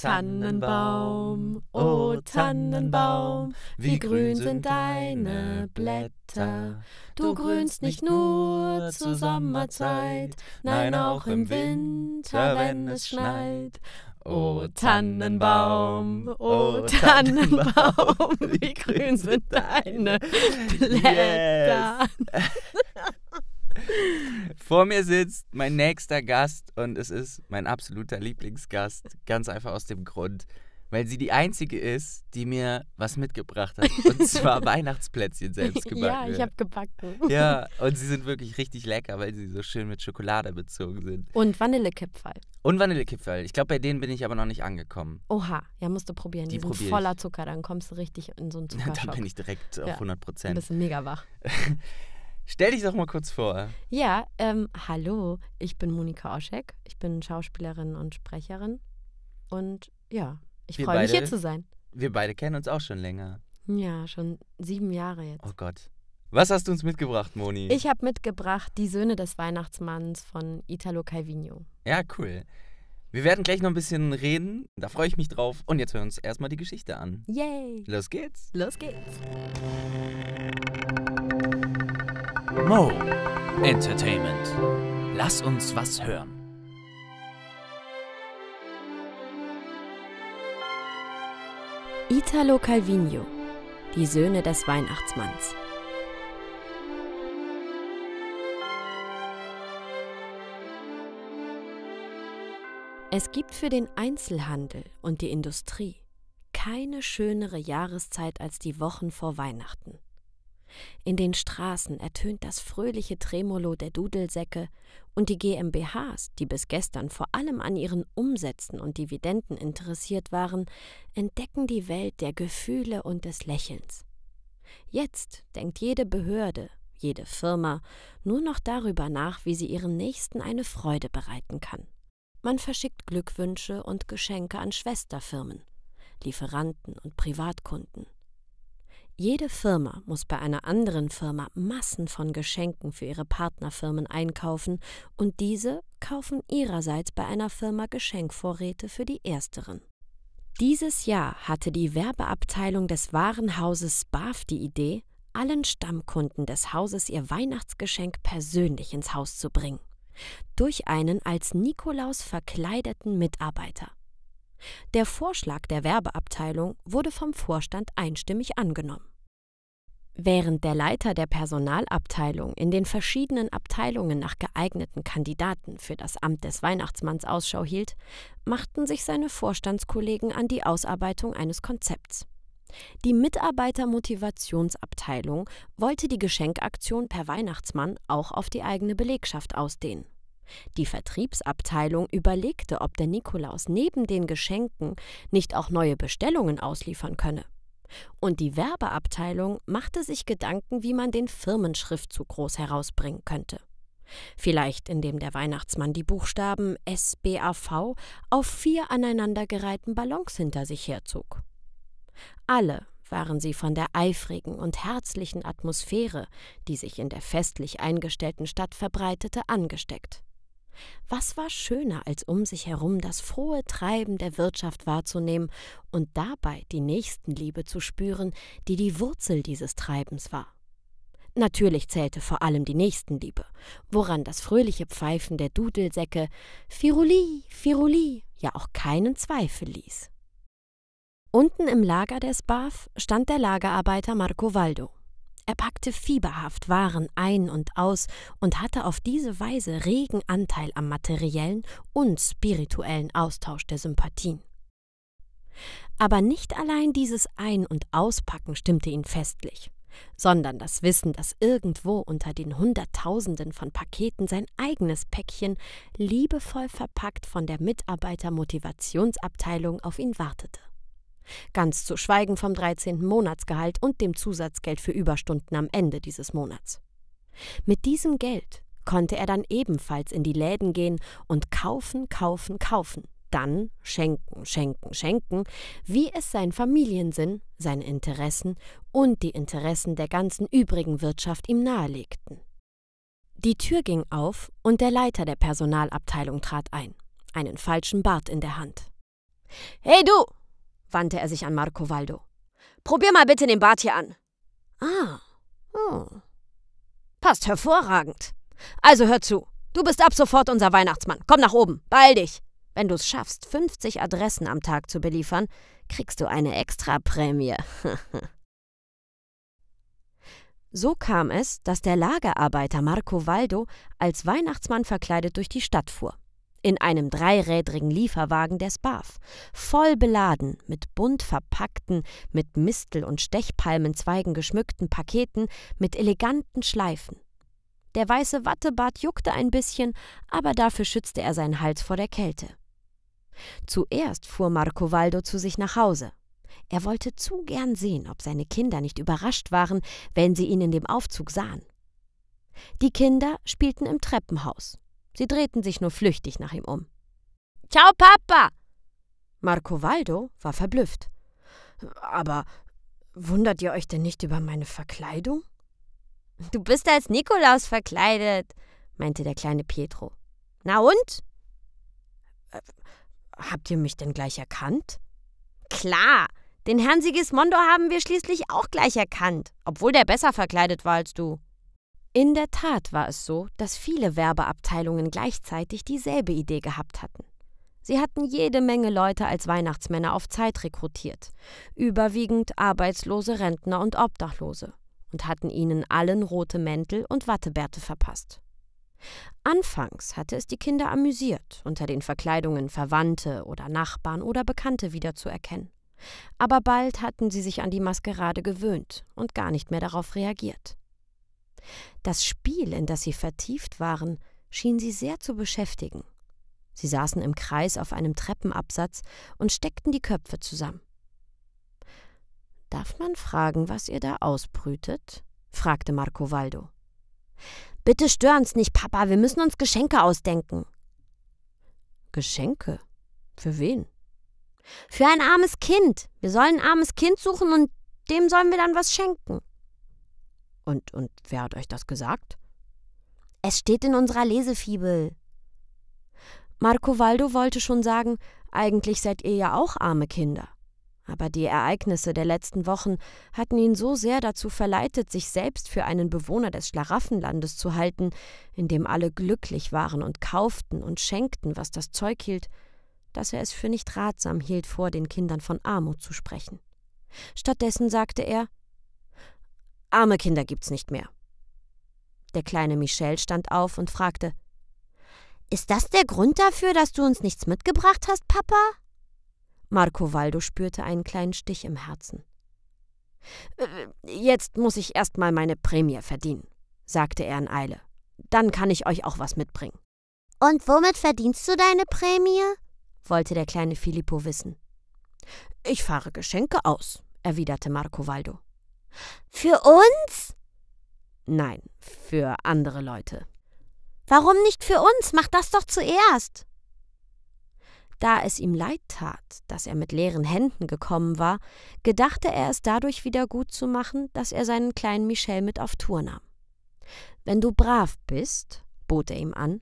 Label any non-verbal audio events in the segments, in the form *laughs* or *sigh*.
Tannenbaum, oh, oh Tannenbaum, wie grün sind deine Blätter. Du grünst nicht nur zur Sommerzeit, nein auch im Winter, wenn es schneit. O oh, oh, Tannenbaum, o oh, oh, Tannenbaum, *laughs* wie grün sind deine Blätter. Yes. *laughs* Vor mir sitzt mein nächster Gast und es ist mein absoluter Lieblingsgast. Ganz einfach aus dem Grund, weil sie die einzige ist, die mir was mitgebracht hat. Und zwar *laughs* Weihnachtsplätzchen selbst gebacken. Ja, ich habe gebacken. Ja, und sie sind wirklich richtig lecker, weil sie so schön mit Schokolade bezogen sind. Und Vanillekipferl. Und Vanillekipferl. Ich glaube, bei denen bin ich aber noch nicht angekommen. Oha, ja, musst du probieren. Die, die sind probier voller Zucker, dann kommst du richtig in so einen *laughs* Zuckerschock. da bin ich direkt auf ja, 100 Prozent. Du bist mega wach. *laughs* Stell dich doch mal kurz vor. Ja, ähm, hallo, ich bin Monika Oschek. Ich bin Schauspielerin und Sprecherin. Und ja, ich freue mich hier zu sein. Wir beide kennen uns auch schon länger. Ja, schon sieben Jahre jetzt. Oh Gott. Was hast du uns mitgebracht, Moni? Ich habe mitgebracht Die Söhne des Weihnachtsmanns von Italo Calvino. Ja, cool. Wir werden gleich noch ein bisschen reden. Da freue ich mich drauf. Und jetzt hören wir uns erstmal die Geschichte an. Yay! Los geht's! Los geht's! Mo Entertainment. Lass uns was hören. Italo Calvino, die Söhne des Weihnachtsmanns. Es gibt für den Einzelhandel und die Industrie keine schönere Jahreszeit als die Wochen vor Weihnachten. In den Straßen ertönt das fröhliche Tremolo der Dudelsäcke und die GmbHs, die bis gestern vor allem an ihren Umsätzen und Dividenden interessiert waren, entdecken die Welt der Gefühle und des Lächelns. Jetzt denkt jede Behörde, jede Firma nur noch darüber nach, wie sie ihren Nächsten eine Freude bereiten kann. Man verschickt Glückwünsche und Geschenke an Schwesterfirmen, Lieferanten und Privatkunden. Jede Firma muss bei einer anderen Firma Massen von Geschenken für ihre Partnerfirmen einkaufen und diese kaufen ihrerseits bei einer Firma Geschenkvorräte für die ersteren. Dieses Jahr hatte die Werbeabteilung des Warenhauses BAF die Idee, allen Stammkunden des Hauses ihr Weihnachtsgeschenk persönlich ins Haus zu bringen. Durch einen als Nikolaus verkleideten Mitarbeiter. Der Vorschlag der Werbeabteilung wurde vom Vorstand einstimmig angenommen. Während der Leiter der Personalabteilung in den verschiedenen Abteilungen nach geeigneten Kandidaten für das Amt des Weihnachtsmanns Ausschau hielt, machten sich seine Vorstandskollegen an die Ausarbeitung eines Konzepts. Die Mitarbeitermotivationsabteilung wollte die Geschenkaktion per Weihnachtsmann auch auf die eigene Belegschaft ausdehnen. Die Vertriebsabteilung überlegte, ob der Nikolaus neben den Geschenken nicht auch neue Bestellungen ausliefern könne. Und die Werbeabteilung machte sich Gedanken, wie man den Firmenschriftzug groß herausbringen könnte. Vielleicht indem der Weihnachtsmann die Buchstaben SBAV auf vier aneinandergereihten Ballons hinter sich herzog. Alle waren sie von der eifrigen und herzlichen Atmosphäre, die sich in der festlich eingestellten Stadt verbreitete, angesteckt. Was war schöner, als um sich herum das frohe Treiben der Wirtschaft wahrzunehmen und dabei die Nächstenliebe zu spüren, die die Wurzel dieses Treibens war? Natürlich zählte vor allem die Nächstenliebe, woran das fröhliche Pfeifen der Dudelsäcke Firuli, Firuli ja auch keinen Zweifel ließ. Unten im Lager des BAF stand der Lagerarbeiter Marco Waldo. Er packte fieberhaft Waren ein und aus und hatte auf diese Weise regen Anteil am materiellen und spirituellen Austausch der Sympathien. Aber nicht allein dieses Ein- und Auspacken stimmte ihn festlich, sondern das Wissen, dass irgendwo unter den Hunderttausenden von Paketen sein eigenes Päckchen liebevoll verpackt von der Mitarbeitermotivationsabteilung auf ihn wartete. Ganz zu schweigen vom 13. Monatsgehalt und dem Zusatzgeld für Überstunden am Ende dieses Monats. Mit diesem Geld konnte er dann ebenfalls in die Läden gehen und kaufen, kaufen, kaufen, dann schenken, schenken, schenken, wie es sein Familiensinn, seine Interessen und die Interessen der ganzen übrigen Wirtschaft ihm nahelegten. Die Tür ging auf und der Leiter der Personalabteilung trat ein, einen falschen Bart in der Hand. Hey du, wandte er sich an Marco Waldo. Probier mal bitte den Bart hier an. Ah. Oh. Passt hervorragend. Also hör zu. Du bist ab sofort unser Weihnachtsmann. Komm nach oben. Beeil dich. Wenn du es schaffst, 50 Adressen am Tag zu beliefern, kriegst du eine Extraprämie. *laughs* so kam es, dass der Lagerarbeiter Marco Waldo als Weihnachtsmann verkleidet durch die Stadt fuhr in einem dreirädrigen Lieferwagen der BAF, voll beladen mit bunt verpackten, mit Mistel- und Stechpalmenzweigen geschmückten Paketen mit eleganten Schleifen. Der weiße Wattebart juckte ein bisschen, aber dafür schützte er seinen Hals vor der Kälte. Zuerst fuhr Marco Waldo zu sich nach Hause. Er wollte zu gern sehen, ob seine Kinder nicht überrascht waren, wenn sie ihn in dem Aufzug sahen. Die Kinder spielten im Treppenhaus. Sie drehten sich nur flüchtig nach ihm um. Ciao, Papa! Marco Waldo war verblüfft. Aber wundert ihr euch denn nicht über meine Verkleidung? Du bist als Nikolaus verkleidet, meinte der kleine Pietro. Na und? habt ihr mich denn gleich erkannt? Klar, den Herrn Sigismondo haben wir schließlich auch gleich erkannt, obwohl der besser verkleidet war als du. In der Tat war es so, dass viele Werbeabteilungen gleichzeitig dieselbe Idee gehabt hatten. Sie hatten jede Menge Leute als Weihnachtsmänner auf Zeit rekrutiert, überwiegend arbeitslose Rentner und Obdachlose, und hatten ihnen allen rote Mäntel und Wattebärte verpasst. Anfangs hatte es die Kinder amüsiert, unter den Verkleidungen Verwandte oder Nachbarn oder Bekannte wiederzuerkennen. Aber bald hatten sie sich an die Maskerade gewöhnt und gar nicht mehr darauf reagiert. Das Spiel, in das sie vertieft waren, schien sie sehr zu beschäftigen. Sie saßen im Kreis auf einem Treppenabsatz und steckten die Köpfe zusammen. Darf man fragen, was ihr da ausbrütet? fragte Marco Waldo. Bitte stören's nicht, Papa, wir müssen uns Geschenke ausdenken. Geschenke? Für wen? Für ein armes Kind. Wir sollen ein armes Kind suchen und dem sollen wir dann was schenken. Und, und wer hat euch das gesagt? Es steht in unserer Lesefibel. Marco Waldo wollte schon sagen, eigentlich seid ihr ja auch arme Kinder. Aber die Ereignisse der letzten Wochen hatten ihn so sehr dazu verleitet, sich selbst für einen Bewohner des Schlaraffenlandes zu halten, in dem alle glücklich waren und kauften und schenkten, was das Zeug hielt, dass er es für nicht ratsam hielt, vor den Kindern von Armut zu sprechen. Stattdessen sagte er Arme Kinder gibt's nicht mehr. Der kleine Michel stand auf und fragte Ist das der Grund dafür, dass du uns nichts mitgebracht hast, Papa? Marco Waldo spürte einen kleinen Stich im Herzen. Äh, jetzt muss ich erst mal meine Prämie verdienen, sagte er in Eile. Dann kann ich euch auch was mitbringen. Und womit verdienst du deine Prämie? wollte der kleine Filippo wissen. Ich fahre Geschenke aus, erwiderte Marco Waldo. Für uns? Nein, für andere Leute. Warum nicht für uns? Mach das doch zuerst. Da es ihm leid tat, dass er mit leeren Händen gekommen war, gedachte er es dadurch wieder gut zu machen, dass er seinen kleinen Michel mit auf Tour nahm. Wenn du brav bist, bot er ihm an,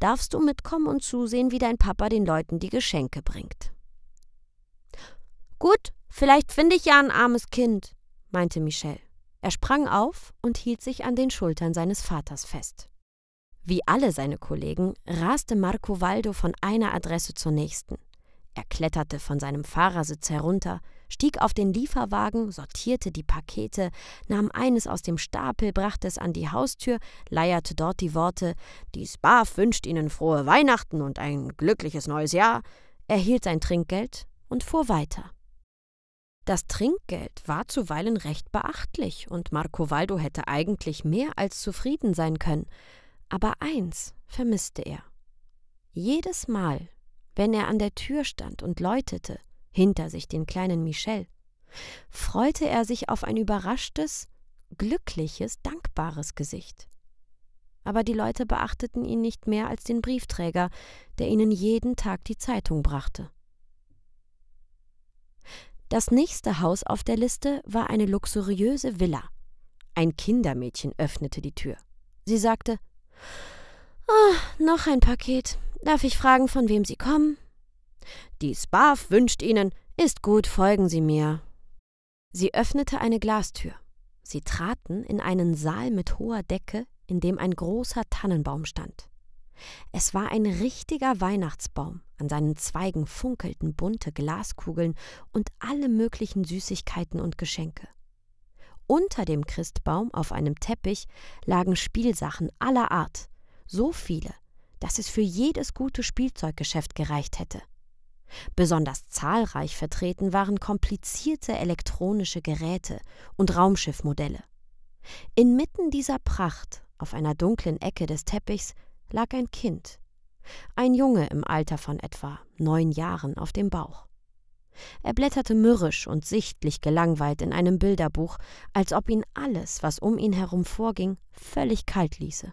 darfst du mitkommen und zusehen, wie dein Papa den Leuten die Geschenke bringt. Gut, vielleicht finde ich ja ein armes Kind, meinte Michel. Er sprang auf und hielt sich an den Schultern seines Vaters fest. Wie alle seine Kollegen raste Marco Waldo von einer Adresse zur nächsten. Er kletterte von seinem Fahrersitz herunter, stieg auf den Lieferwagen, sortierte die Pakete, nahm eines aus dem Stapel, brachte es an die Haustür, leierte dort die Worte Die Spa wünscht Ihnen frohe Weihnachten und ein glückliches neues Jahr, erhielt sein Trinkgeld und fuhr weiter. Das Trinkgeld war zuweilen recht beachtlich, und Marco Waldo hätte eigentlich mehr als zufrieden sein können, aber eins vermisste er. Jedes Mal, wenn er an der Tür stand und läutete, hinter sich den kleinen Michel, freute er sich auf ein überraschtes, glückliches, dankbares Gesicht. Aber die Leute beachteten ihn nicht mehr als den Briefträger, der ihnen jeden Tag die Zeitung brachte. Das nächste Haus auf der Liste war eine luxuriöse Villa. Ein Kindermädchen öffnete die Tür. Sie sagte oh, Noch ein Paket. Darf ich fragen, von wem Sie kommen? Die Sparf wünscht Ihnen. Ist gut, folgen Sie mir. Sie öffnete eine Glastür. Sie traten in einen Saal mit hoher Decke, in dem ein großer Tannenbaum stand. Es war ein richtiger Weihnachtsbaum, an seinen Zweigen funkelten bunte Glaskugeln und alle möglichen Süßigkeiten und Geschenke. Unter dem Christbaum auf einem Teppich lagen Spielsachen aller Art, so viele, dass es für jedes gute Spielzeuggeschäft gereicht hätte. Besonders zahlreich vertreten waren komplizierte elektronische Geräte und Raumschiffmodelle. Inmitten dieser Pracht, auf einer dunklen Ecke des Teppichs, lag ein Kind, ein Junge im Alter von etwa neun Jahren auf dem Bauch. Er blätterte mürrisch und sichtlich gelangweilt in einem Bilderbuch, als ob ihn alles, was um ihn herum vorging, völlig kalt ließe.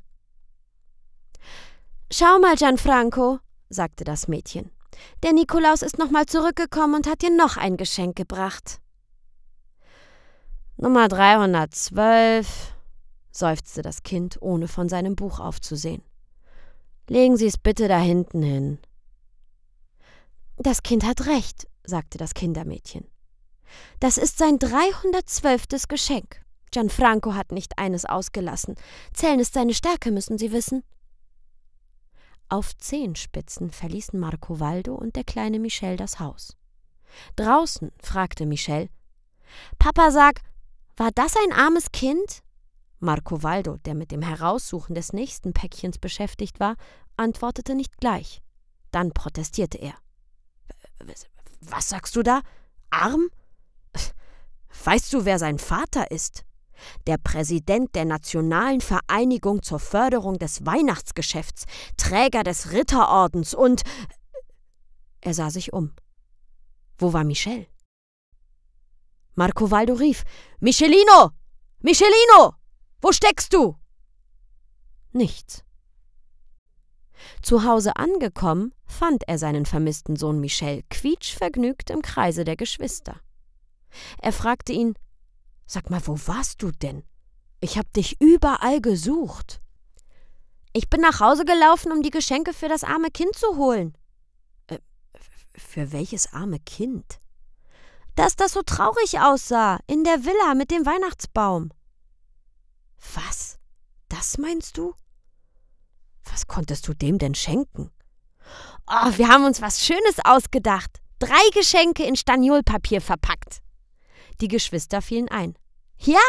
Schau mal, Gianfranco, sagte das Mädchen. Der Nikolaus ist nochmal zurückgekommen und hat dir noch ein Geschenk gebracht. Nummer 312, seufzte das Kind, ohne von seinem Buch aufzusehen. Legen Sie es bitte da hinten hin. Das Kind hat recht, sagte das Kindermädchen. Das ist sein 312. Geschenk. Gianfranco hat nicht eines ausgelassen. Zählen ist seine Stärke, müssen Sie wissen. Auf Zehenspitzen verließen Marco Waldo und der kleine Michel das Haus. Draußen fragte Michel: Papa, sag, war das ein armes Kind? Marco Waldo, der mit dem Heraussuchen des nächsten Päckchens beschäftigt war, antwortete nicht gleich. Dann protestierte er. Was sagst du da? Arm? Weißt du, wer sein Vater ist? Der Präsident der Nationalen Vereinigung zur Förderung des Weihnachtsgeschäfts, Träger des Ritterordens und. Er sah sich um. Wo war Michel? Marco Waldo rief: Michelino! Michelino! Wo steckst du? Nichts. Zu Hause angekommen, fand er seinen vermissten Sohn Michel quietschvergnügt im Kreise der Geschwister. Er fragte ihn: Sag mal, wo warst du denn? Ich hab dich überall gesucht. Ich bin nach Hause gelaufen, um die Geschenke für das arme Kind zu holen. Äh, für welches arme Kind? Dass das so traurig aussah, in der Villa mit dem Weihnachtsbaum. Was? Das meinst du? Was konntest du dem denn schenken? Oh, wir haben uns was Schönes ausgedacht. Drei Geschenke in Staniolpapier verpackt. Die Geschwister fielen ein. Ja,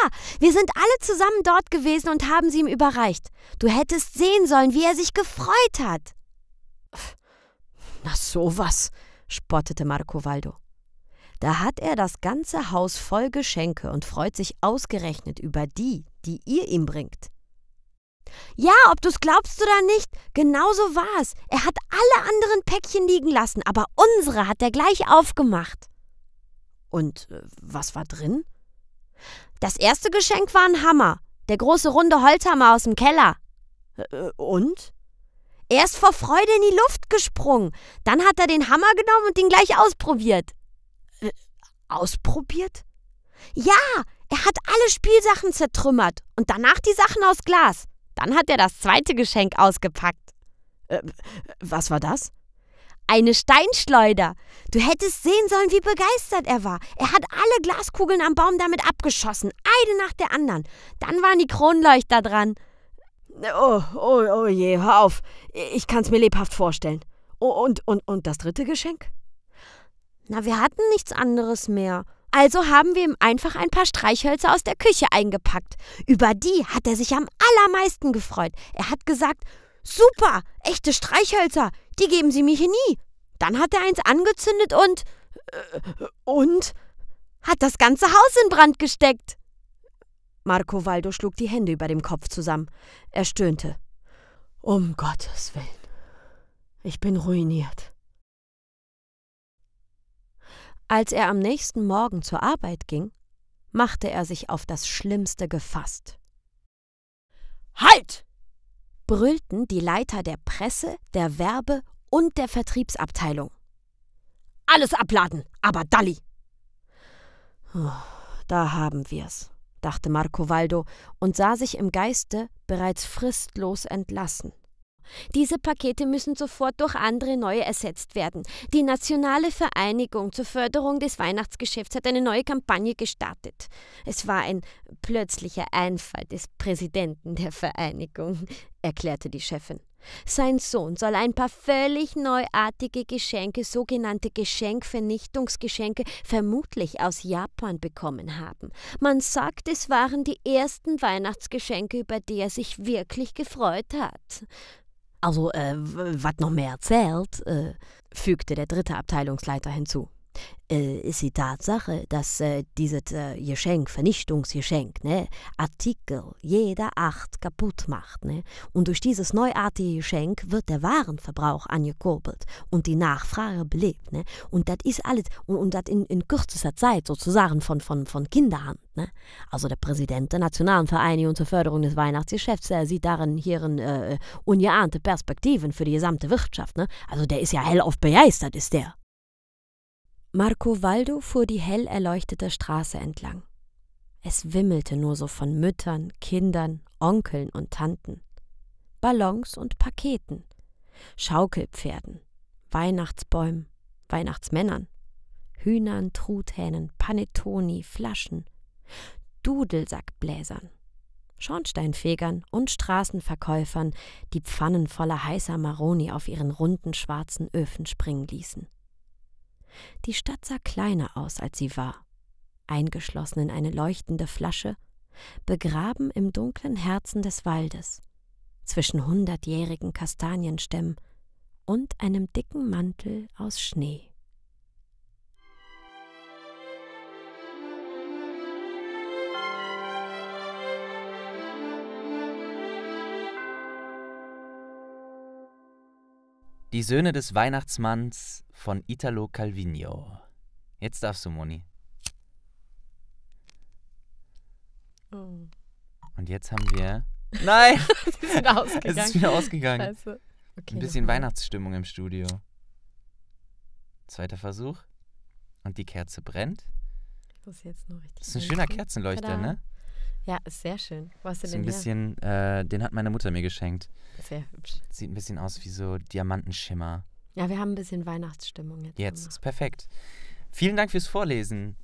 wir sind alle zusammen dort gewesen und haben sie ihm überreicht. Du hättest sehen sollen, wie er sich gefreut hat. Na sowas, spottete Marco Waldo. Da hat er das ganze Haus voll Geschenke und freut sich ausgerechnet über die, die ihr ihm bringt. Ja, ob du's glaubst oder nicht, genau so war's. Er hat alle anderen Päckchen liegen lassen, aber unsere hat er gleich aufgemacht. Und äh, was war drin? Das erste Geschenk war ein Hammer, der große runde Holzhammer aus dem Keller. Äh, äh, und? Er ist vor Freude in die Luft gesprungen. Dann hat er den Hammer genommen und ihn gleich ausprobiert. Ausprobiert? Ja, er hat alle Spielsachen zertrümmert und danach die Sachen aus Glas. Dann hat er das zweite Geschenk ausgepackt. Äh, was war das? Eine Steinschleuder. Du hättest sehen sollen, wie begeistert er war. Er hat alle Glaskugeln am Baum damit abgeschossen, eine nach der anderen. Dann waren die Kronleuchter dran. Oh, oh, oh je, hör auf. Ich kann's mir lebhaft vorstellen. Oh, und, und, und das dritte Geschenk? Na, wir hatten nichts anderes mehr. Also haben wir ihm einfach ein paar Streichhölzer aus der Küche eingepackt. Über die hat er sich am allermeisten gefreut. Er hat gesagt, super, echte Streichhölzer, die geben sie mir hier nie. Dann hat er eins angezündet und... Äh, und... hat das ganze Haus in Brand gesteckt. Marco Waldo schlug die Hände über dem Kopf zusammen. Er stöhnte. Um Gottes willen. Ich bin ruiniert. Als er am nächsten Morgen zur Arbeit ging, machte er sich auf das Schlimmste gefasst. Halt! brüllten die Leiter der Presse, der Werbe und der Vertriebsabteilung. Alles abladen, aber Dalli! Oh, da haben wir's, dachte Marco Waldo und sah sich im Geiste bereits fristlos entlassen. Diese Pakete müssen sofort durch andere neue ersetzt werden. Die Nationale Vereinigung zur Förderung des Weihnachtsgeschäfts hat eine neue Kampagne gestartet. Es war ein plötzlicher Einfall des Präsidenten der Vereinigung, erklärte die Chefin. Sein Sohn soll ein paar völlig neuartige Geschenke, sogenannte Geschenkvernichtungsgeschenke, vermutlich aus Japan bekommen haben. Man sagt, es waren die ersten Weihnachtsgeschenke, über die er sich wirklich gefreut hat. Also, äh, was noch mehr zählt, äh, fügte der dritte Abteilungsleiter hinzu. Äh, ist die Tatsache, dass äh, dieses äh, Geschenk, Vernichtungsgeschenk, ne, Artikel jeder Art kaputt macht. Ne? Und durch dieses neuartige Geschenk wird der Warenverbrauch angekurbelt und die Nachfrage belebt. Ne? Und das ist alles, und, und das in, in kürzester Zeit sozusagen von, von, von Kinderhand. Ne? Also der Präsident der Nationalen Vereinigung zur Förderung des Weihnachtsgeschäfts äh, sieht darin hier äh, äh, ungeahnte Perspektiven für die gesamte Wirtschaft. Ne? Also der ist ja hell hellauf begeistert, ist der. Marco Waldo fuhr die hell erleuchtete Straße entlang. Es wimmelte nur so von Müttern, Kindern, Onkeln und Tanten, Ballons und Paketen, Schaukelpferden, Weihnachtsbäumen, Weihnachtsmännern, Hühnern, Truthähnen, Panettoni, Flaschen, Dudelsackbläsern, Schornsteinfegern und Straßenverkäufern, die Pfannen voller heißer Maroni auf ihren runden schwarzen Öfen springen ließen. Die Stadt sah kleiner aus, als sie war, eingeschlossen in eine leuchtende Flasche, begraben im dunklen Herzen des Waldes, zwischen hundertjährigen Kastanienstämmen und einem dicken Mantel aus Schnee. Die Söhne des Weihnachtsmanns von Italo Calvino. Jetzt darfst du, Moni. Oh. Und jetzt haben wir. *laughs* Nein! Sie *laughs* sind ausgegangen. Es ist wieder ausgegangen. Okay, Ein bisschen Weihnachtsstimmung im Studio. Zweiter Versuch. Und die Kerze brennt. Das ist jetzt nur richtig. Das ist ein schöner Kerzenleuchter, Tada. ne? Ja, ist sehr schön. Wo ist den ein bisschen, äh, den hat meine Mutter mir geschenkt. Sehr hübsch. Sieht ein bisschen aus wie so Diamantenschimmer. Ja, wir haben ein bisschen Weihnachtsstimmung jetzt. Jetzt ist perfekt. Vielen Dank fürs Vorlesen.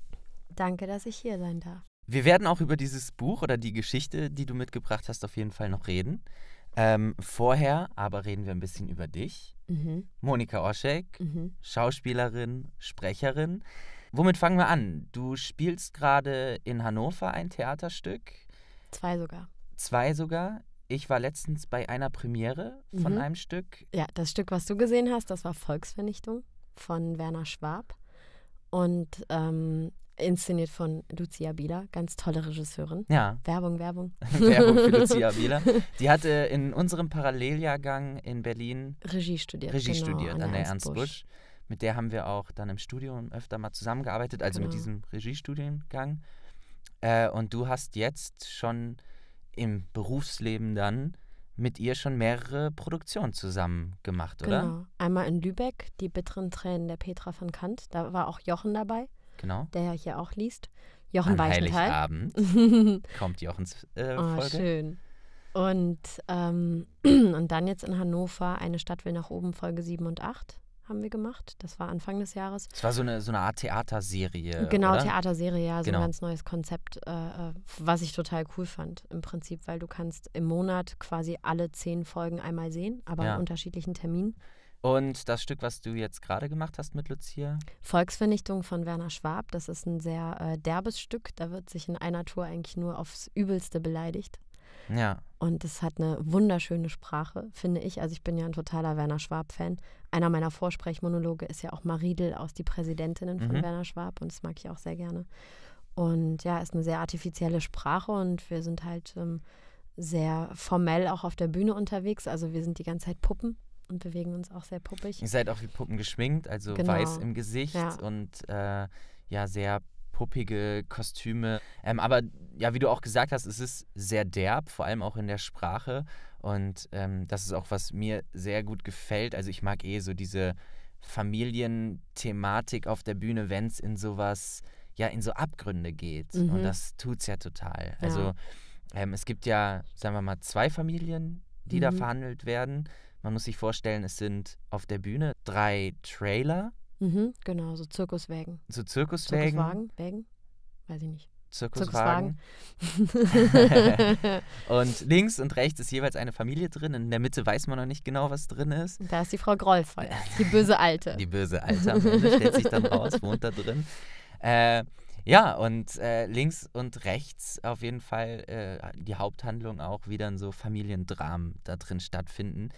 Danke, dass ich hier sein darf. Wir werden auch über dieses Buch oder die Geschichte, die du mitgebracht hast, auf jeden Fall noch reden. Ähm, vorher aber reden wir ein bisschen über dich. Mhm. Monika Oschek, mhm. Schauspielerin, Sprecherin. Womit fangen wir an? Du spielst gerade in Hannover ein Theaterstück. Zwei sogar. Zwei sogar. Ich war letztens bei einer Premiere von mhm. einem Stück. Ja, das Stück, was du gesehen hast, das war Volksvernichtung von Werner Schwab und ähm, inszeniert von Lucia Bieler, ganz tolle Regisseurin. Ja. Werbung, Werbung. *laughs* Werbung für Lucia *laughs* Bieler. Die hatte in unserem Paralleljahrgang in Berlin Regie studiert. Regie genau, studiert an der Ernst Busch. Busch. Mit der haben wir auch dann im Studium öfter mal zusammengearbeitet, also genau. mit diesem Regiestudiengang. Äh, und du hast jetzt schon im Berufsleben dann mit ihr schon mehrere Produktionen zusammen gemacht, oder? Genau. Einmal in Lübeck, die bitteren Tränen der Petra von Kant. Da war auch Jochen dabei. Genau. Der ja hier auch liest. Jochen An Heiligabend *laughs* kommt Jochens äh, oh, Folge. schön. Und, ähm, *clears throat* und dann jetzt in Hannover, Eine Stadt will nach oben, Folge 7 und 8 haben wir gemacht. Das war Anfang des Jahres. Es war so eine, so eine Art Theaterserie. Genau, oder? Theaterserie, ja, so genau. ein ganz neues Konzept, äh, äh, was ich total cool fand im Prinzip, weil du kannst im Monat quasi alle zehn Folgen einmal sehen, aber ja. an unterschiedlichen Terminen. Und das Stück, was du jetzt gerade gemacht hast mit Lucia? Volksvernichtung von Werner Schwab. Das ist ein sehr äh, derbes Stück. Da wird sich in einer Tour eigentlich nur aufs Übelste beleidigt. Ja. Und es hat eine wunderschöne Sprache, finde ich. Also ich bin ja ein totaler Werner Schwab-Fan. Einer meiner Vorsprechmonologe ist ja auch Maridel aus Die Präsidentinnen von mhm. Werner Schwab und das mag ich auch sehr gerne. Und ja, ist eine sehr artifizielle Sprache und wir sind halt ähm, sehr formell auch auf der Bühne unterwegs. Also wir sind die ganze Zeit Puppen und bewegen uns auch sehr puppig. Ihr seid auch wie Puppen geschminkt, also genau. weiß im Gesicht ja. und äh, ja, sehr puppige Kostüme. Ähm, aber ja, wie du auch gesagt hast, es ist sehr derb, vor allem auch in der Sprache. Und ähm, das ist auch, was mir sehr gut gefällt. Also ich mag eh so diese Familienthematik auf der Bühne, wenn es in sowas, ja, in so Abgründe geht. Mhm. Und das tut es ja total. Ja. Also ähm, es gibt ja, sagen wir mal, zwei Familien, die mhm. da verhandelt werden. Man muss sich vorstellen, es sind auf der Bühne drei Trailer, Mhm, genau, so Zirkuswägen. So Zirkuswägen? Zirkuswagen? Wägen? Weiß ich nicht. Zirkuswagen. Zirkuswagen. *laughs* und links und rechts ist jeweils eine Familie drin. In der Mitte weiß man noch nicht genau, was drin ist. Da ist die Frau Grollvoll, die böse Alte. Die böse Alte am Ende stellt sich dann raus, wohnt da drin. Äh, ja, und äh, links und rechts auf jeden Fall äh, die Haupthandlung auch wie dann so Familiendramen da drin stattfinden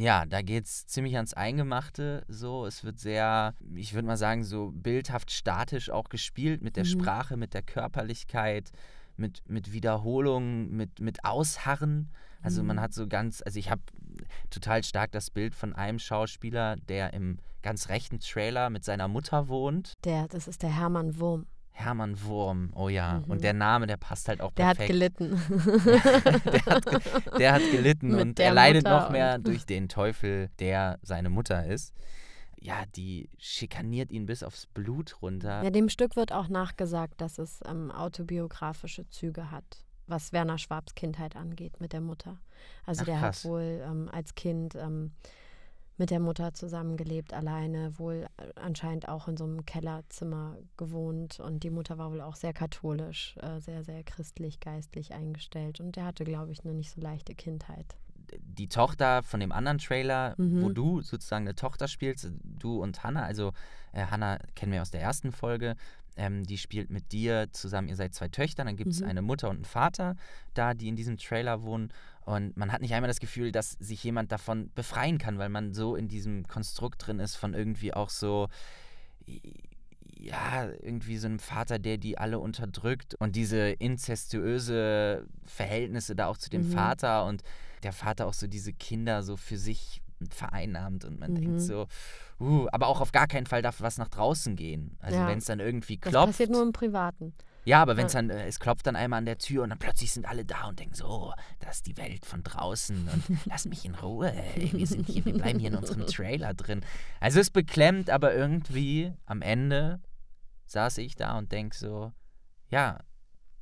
ja, da geht es ziemlich ans Eingemachte. So, es wird sehr, ich würde mal sagen, so bildhaft statisch auch gespielt mit der mhm. Sprache, mit der Körperlichkeit, mit, mit Wiederholungen, mit, mit Ausharren. Also mhm. man hat so ganz, also ich habe total stark das Bild von einem Schauspieler, der im ganz rechten Trailer mit seiner Mutter wohnt. Der, das ist der Hermann Wurm. Hermann Wurm, oh ja. Mhm. Und der Name, der passt halt auch der perfekt. Hat gelitten. *laughs* der, hat, ge der hat gelitten Mit und er leidet Mutter noch mehr durch den Teufel, der seine Mutter ist. Ja, die schikaniert ihn bis aufs Blut runter. Ja, dem Stück wird auch nachgesagt, dass es ähm, autobiografische Züge hat was Werner Schwabs Kindheit angeht mit der Mutter. Also Ach, der krass. hat wohl ähm, als Kind ähm, mit der Mutter zusammengelebt, alleine, wohl äh, anscheinend auch in so einem Kellerzimmer gewohnt. Und die Mutter war wohl auch sehr katholisch, äh, sehr, sehr christlich, geistlich eingestellt. Und der hatte, glaube ich, eine nicht so leichte Kindheit. Die Tochter von dem anderen Trailer, mhm. wo du sozusagen eine Tochter spielst, du und Hannah, also äh, Hannah kennen wir aus der ersten Folge, ähm, die spielt mit dir zusammen, ihr seid zwei Töchter, dann gibt es mhm. eine Mutter und einen Vater da, die in diesem Trailer wohnen und man hat nicht einmal das Gefühl, dass sich jemand davon befreien kann, weil man so in diesem Konstrukt drin ist von irgendwie auch so, ja, irgendwie so einem Vater, der die alle unterdrückt und diese inzestuöse Verhältnisse da auch zu dem mhm. Vater und der Vater auch so diese Kinder so für sich vereinnahmt und man mhm. denkt so, uh, aber auch auf gar keinen Fall darf was nach draußen gehen. Also ja. wenn es dann irgendwie klopft. Das passiert nur im Privaten. Ja, aber wenn es dann, äh, es klopft dann einmal an der Tür und dann plötzlich sind alle da und denken so, oh, das ist die Welt von draußen und *laughs* lass mich in Ruhe. wir sind hier, wir bleiben hier in unserem Trailer drin. Also es ist beklemmt, aber irgendwie am Ende saß ich da und denke so, ja,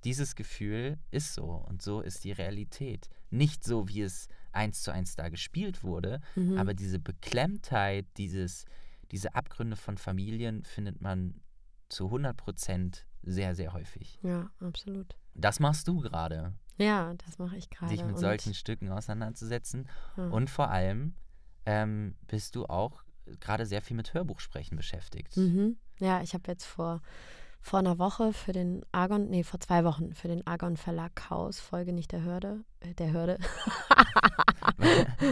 dieses Gefühl ist so und so ist die Realität. Nicht so, wie es eins zu eins da gespielt wurde, mhm. aber diese Beklemmtheit, dieses, diese Abgründe von Familien findet man zu 100 Prozent sehr, sehr häufig. Ja, absolut. Das machst du gerade. Ja, das mache ich gerade. Dich mit solchen Stücken auseinanderzusetzen. Ja. Und vor allem ähm, bist du auch gerade sehr viel mit Hörbuchsprechen beschäftigt. Mhm. Ja, ich habe jetzt vor vor einer Woche für den Argon, nee, vor zwei Wochen für den Argon Verlag Chaos, Folge nicht der Hürde, äh, der Hürde.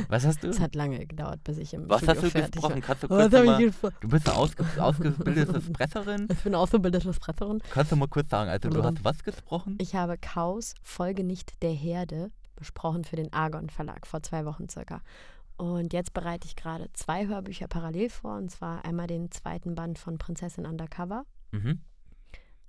Was hast du? Es hat lange gedauert, bis ich im Was Studio hast du gesprochen? Kannst du oh, kurz mal, du bist eine ausge ausgebildete Presserin. Ich bin eine ausgebildete Presserin. Kannst du mal kurz sagen, also du hast was gesprochen? Ich habe Chaos, Folge nicht der Herde besprochen für den Argon Verlag vor zwei Wochen circa. Und jetzt bereite ich gerade zwei Hörbücher parallel vor, und zwar einmal den zweiten Band von Prinzessin Undercover. Mhm.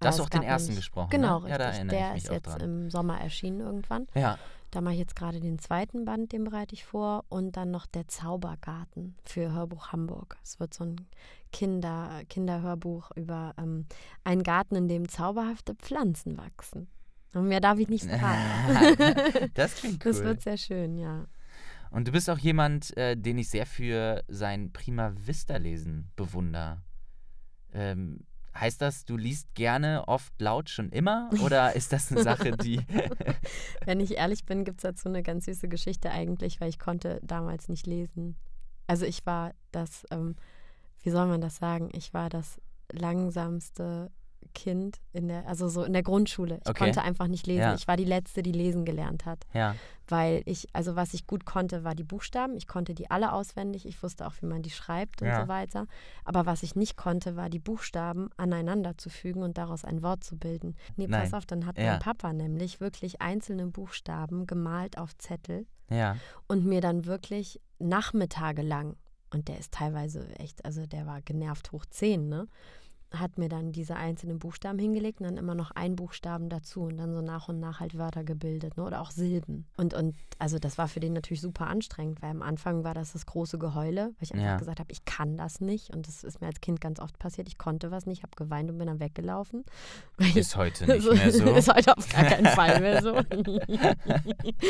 Du hast auch den ersten gesprochen. Ne? Genau, ne? richtig. Ja, der ist jetzt dran. im Sommer erschienen irgendwann. Ja. Da mache ich jetzt gerade den zweiten Band, den bereite ich vor. Und dann noch der Zaubergarten für Hörbuch Hamburg. Es wird so ein Kinder, Kinderhörbuch über ähm, einen Garten, in dem zauberhafte Pflanzen wachsen. Und mehr darf ich nicht *laughs* sagen. *laughs* das klingt cool. Das wird sehr schön, ja. Und du bist auch jemand, äh, den ich sehr für sein Prima Vista-Lesen bewundere. Ähm, Heißt das, du liest gerne, oft laut schon immer? Oder *laughs* ist das eine Sache, die. *laughs* Wenn ich ehrlich bin, gibt es dazu eine ganz süße Geschichte eigentlich, weil ich konnte damals nicht lesen. Also ich war das, ähm, wie soll man das sagen? Ich war das langsamste Kind in der, also so in der Grundschule. Ich okay. konnte einfach nicht lesen. Ja. Ich war die Letzte, die lesen gelernt hat. Ja. Weil ich, also was ich gut konnte, war die Buchstaben. Ich konnte die alle auswendig. Ich wusste auch, wie man die schreibt und ja. so weiter. Aber was ich nicht konnte, war die Buchstaben aneinander zu fügen und daraus ein Wort zu bilden. Nee, Nein. pass auf, dann hat mein Papa nämlich wirklich einzelne Buchstaben gemalt auf Zettel. Und mir dann wirklich nachmittagelang, und der ist teilweise echt, also der war genervt hoch 10, ne? hat mir dann diese einzelnen Buchstaben hingelegt und dann immer noch ein Buchstaben dazu und dann so nach und nach halt Wörter gebildet ne? oder auch Silben. Und, und also das war für den natürlich super anstrengend, weil am Anfang war das das große Geheule, weil ich einfach ja. gesagt habe, ich kann das nicht und das ist mir als Kind ganz oft passiert. Ich konnte was nicht, habe geweint und bin dann weggelaufen. *laughs* Ist heute nicht so, mehr *laughs* so. ist heute auf gar keinen Fall mehr so.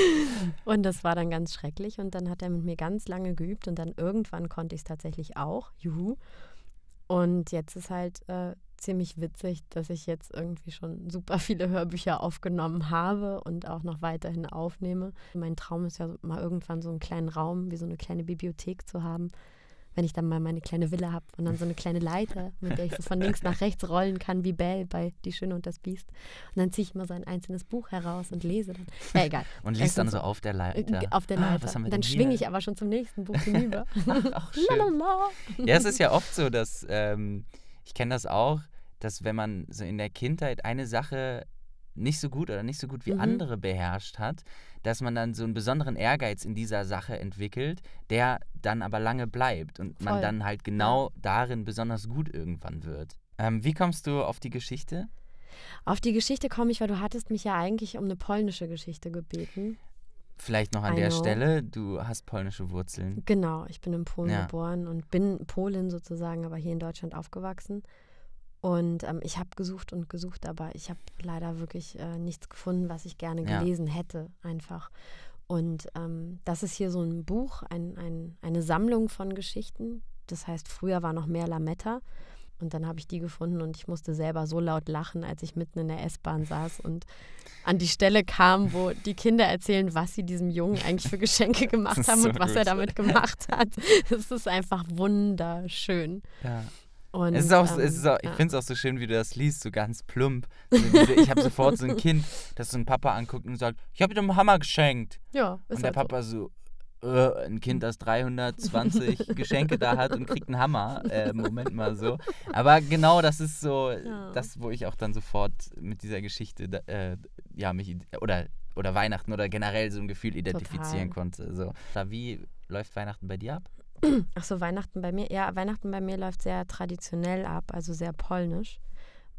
*laughs* und das war dann ganz schrecklich und dann hat er mit mir ganz lange geübt und dann irgendwann konnte ich es tatsächlich auch. Juhu. Und jetzt ist halt äh, ziemlich witzig, dass ich jetzt irgendwie schon super viele Hörbücher aufgenommen habe und auch noch weiterhin aufnehme. Mein Traum ist ja mal irgendwann so einen kleinen Raum, wie so eine kleine Bibliothek zu haben, wenn ich dann mal meine kleine Villa habe und dann so eine kleine Leiter, mit der ich so von links nach rechts rollen kann, wie Belle bei Die Schöne und das Biest. Und dann ziehe ich mal so ein einzelnes Buch heraus und lese dann. Ja, *laughs* egal. Und liest also dann so auf der Leiter. Äh, auf der ah, Leiter. Ah, dann schwinge ich aber schon zum nächsten Buch *laughs* hinüber. Ach, schön. Lalalala. *laughs* Ja, es ist ja oft so, dass, ähm, ich kenne das auch, dass wenn man so in der Kindheit eine Sache nicht so gut oder nicht so gut wie mhm. andere beherrscht hat, dass man dann so einen besonderen Ehrgeiz in dieser Sache entwickelt, der dann aber lange bleibt und Voll. man dann halt genau darin besonders gut irgendwann wird. Ähm, wie kommst du auf die Geschichte? Auf die Geschichte komme ich, weil du hattest mich ja eigentlich um eine polnische Geschichte gebeten. Vielleicht noch an I der know. Stelle, du hast polnische Wurzeln. Genau, ich bin in Polen ja. geboren und bin Polin sozusagen, aber hier in Deutschland aufgewachsen. Und ähm, ich habe gesucht und gesucht, aber ich habe leider wirklich äh, nichts gefunden, was ich gerne ja. gelesen hätte, einfach. Und ähm, das ist hier so ein Buch, ein, ein, eine Sammlung von Geschichten. Das heißt, früher war noch mehr Lametta. Und dann habe ich die gefunden und ich musste selber so laut lachen, als ich mitten in der S-Bahn saß und an die Stelle kam, wo die Kinder erzählen, was sie diesem Jungen eigentlich für Geschenke *laughs* gemacht haben so und was gut. er damit gemacht hat. Das ist einfach wunderschön. Ja. Und, es ist auch, ähm, es ist auch, ich ja. finde es auch so schön, wie du das liest, so ganz plump. ich habe sofort so ein Kind, das so einen Papa anguckt und sagt, ich habe dir einen Hammer geschenkt. Ja, ist Und der halt Papa so, so äh, ein Kind, das 320 *laughs* Geschenke da hat und kriegt einen Hammer. Äh, Moment mal so. Aber genau das ist so, ja. das, wo ich auch dann sofort mit dieser Geschichte, äh, ja, mich, oder, oder Weihnachten oder generell so ein Gefühl identifizieren Total. konnte. So. Wie läuft Weihnachten bei dir ab? *clears throat* Ach so, Weihnachten bei mir. Ja, Weihnachten bei mir läuft sehr traditionell ab, also sehr polnisch.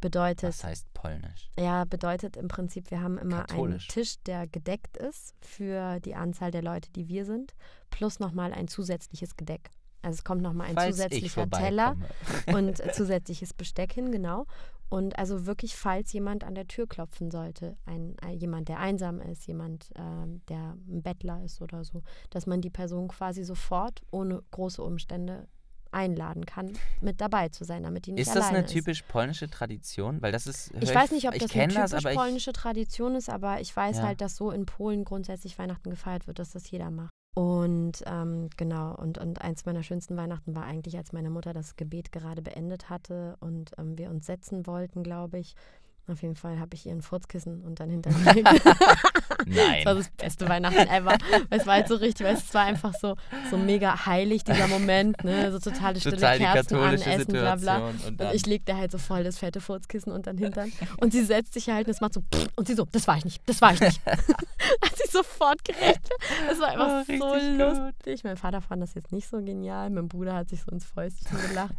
Bedeutet. Was heißt polnisch? Ja, bedeutet im Prinzip, wir haben immer Katholisch. einen Tisch, der gedeckt ist für die Anzahl der Leute, die wir sind, plus nochmal ein zusätzliches Gedeck. Also es kommt nochmal ein Falls zusätzlicher Teller *laughs* und zusätzliches Besteck hin, genau. Und also wirklich, falls jemand an der Tür klopfen sollte, ein, ein äh, jemand, der einsam ist, jemand, äh, der ein Bettler ist oder so, dass man die Person quasi sofort ohne große Umstände einladen kann, mit dabei zu sein, damit die nicht ist. Das alleine ist das eine typisch polnische Tradition? Weil das ist. Ich, weiß nicht, ob das eine typisch das, polnische Tradition ist, aber ich weiß ja. halt, dass so in Polen grundsätzlich Weihnachten gefeiert wird, dass das jeder macht. Und ähm, genau, und, und eins meiner schönsten Weihnachten war eigentlich, als meine Mutter das Gebet gerade beendet hatte und ähm, wir uns setzen wollten, glaube ich. Auf jeden Fall habe ich ihr ein Furzkissen und dann *laughs* hinter mir. Nein. Das war das beste Weihnachten ever. Es war halt so richtig, weil es war einfach so, so mega heilig, dieser Moment, ne? So totale Stille, Total Kerzen an, Essen, bla bla. Und, und ich legte halt so voll das fette Furzkissen und dann hintern. Und sie setzt sich halt und es macht so und sie so, das war ich nicht, das war ich nicht. *laughs* Hat sich sofort gerecht. Es war einfach oh, so lustig. Gut. Mein Vater fand das jetzt nicht so genial. Mein Bruder hat sich so ins Fäustchen gelacht.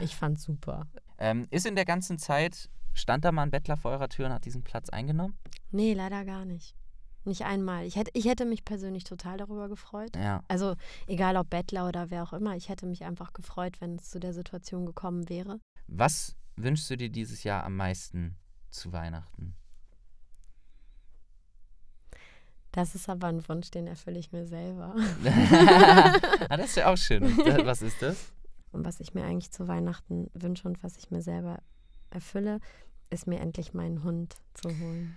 Ich fand's super. Ähm, ist in der ganzen Zeit Stand da mal ein Bettler vor eurer Tür und hat diesen Platz eingenommen? Nee, leider gar nicht. Nicht einmal. Ich hätte, ich hätte mich persönlich total darüber gefreut. Ja. Also egal ob Bettler oder wer auch immer, ich hätte mich einfach gefreut, wenn es zu der Situation gekommen wäre. Was wünschst du dir dieses Jahr am meisten zu Weihnachten? Das ist aber ein Wunsch, den erfülle ich mir selber. *laughs* ah, das ist ja auch schön. *laughs* Was ist das? Und was ich mir eigentlich zu Weihnachten wünsche und was ich mir selber erfülle, ist mir endlich meinen Hund zu holen.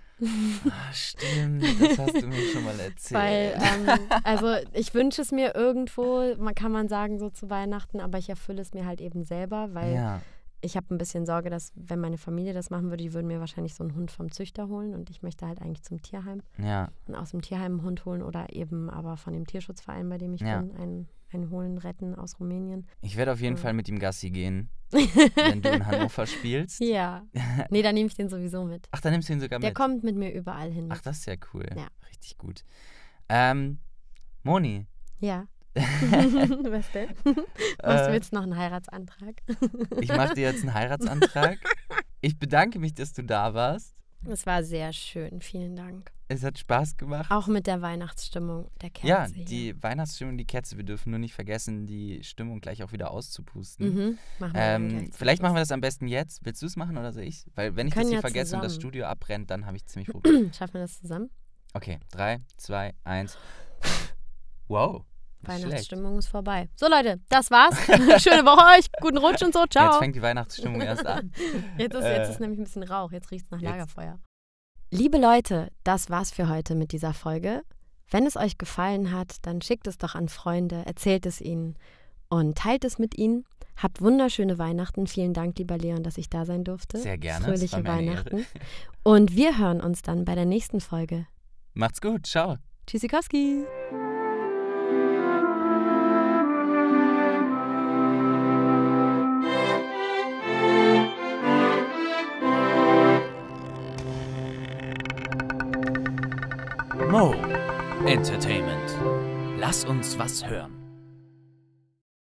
Ach, stimmt, das hast du mir schon mal *laughs* erzählt. Weil, ähm, also ich wünsche es mir irgendwo, man kann man sagen, so zu Weihnachten, aber ich erfülle es mir halt eben selber, weil ja. ich habe ein bisschen Sorge, dass wenn meine Familie das machen würde, die würden mir wahrscheinlich so einen Hund vom Züchter holen und ich möchte halt eigentlich zum Tierheim. Ja. Und aus dem Tierheim einen Hund holen oder eben aber von dem Tierschutzverein, bei dem ich ja. bin, einen, einen holen, retten aus Rumänien. Ich werde auf jeden ja. Fall mit ihm Gassi gehen wenn du in Hannover spielst. Ja. *laughs* Nee, dann nehme ich den sowieso mit. Ach, dann nimmst du ihn sogar mit. Der kommt mit mir überall hin. Ach, das ist ja cool. Ja. Richtig gut. Ähm, Moni. Ja. *laughs* Was denn? Äh, Machst du jetzt noch einen Heiratsantrag? ich mache dir jetzt einen Heiratsantrag. *laughs* Ich bedanke mich, dass du da warst. Es war sehr schön. Vielen Dank. Es hat Spaß gemacht. Auch mit der Weihnachtsstimmung der Kerze. Ja, die hier. Weihnachtsstimmung, die Kerze. Wir dürfen nur nicht vergessen, die Stimmung gleich auch wieder auszupusten. Mhm, machen wir ähm, vielleicht machen wir das am besten jetzt. Willst du es machen oder soll ich? Weil wenn ich das hier ja vergesse zusammen. und das Studio abbrennt, dann habe ich ziemlich *clears throat* Probleme. Schaffen wir das zusammen? Okay, drei, zwei, eins. Wow. Weihnachtsstimmung schlecht. ist vorbei. So Leute, das war's. *laughs* Schöne Woche euch, guten Rutsch und so. Ciao. Jetzt fängt die Weihnachtsstimmung erst an. *laughs* jetzt, ist, jetzt ist äh. nämlich ein bisschen Rauch. Jetzt riecht es nach Lagerfeuer. Liebe Leute, das war's für heute mit dieser Folge. Wenn es euch gefallen hat, dann schickt es doch an Freunde, erzählt es ihnen und teilt es mit ihnen. Habt wunderschöne Weihnachten. Vielen Dank, lieber Leon, dass ich da sein durfte. Sehr gerne. Fröhliche Weihnachten. Und wir hören uns dann bei der nächsten Folge. Macht's gut. Ciao. Tschüssikowski. Entertainment. Lass uns was hören.